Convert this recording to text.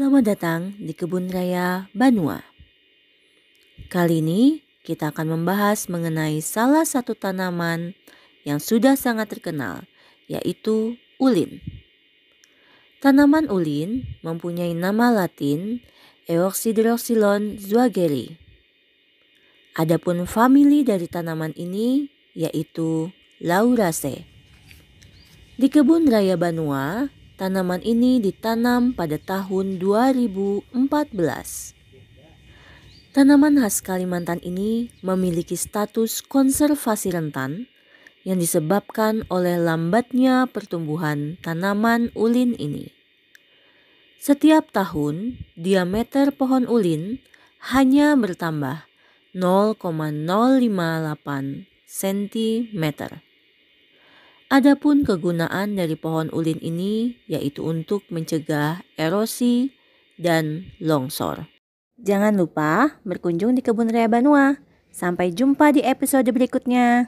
Selamat datang di Kebun Raya Banua. Kali ini kita akan membahas mengenai salah satu tanaman yang sudah sangat terkenal, yaitu ulin. Tanaman ulin mempunyai nama latin Eoxydroxylon zuageri. Adapun famili dari tanaman ini yaitu Lauraceae. Di kebun raya Banua, Tanaman ini ditanam pada tahun 2014. Tanaman khas Kalimantan ini memiliki status konservasi rentan yang disebabkan oleh lambatnya pertumbuhan tanaman ulin ini. Setiap tahun, diameter pohon ulin hanya bertambah 0,058 cm. Adapun kegunaan dari pohon ulin ini yaitu untuk mencegah erosi dan longsor. Jangan lupa berkunjung di kebun raya Banua. Sampai jumpa di episode berikutnya.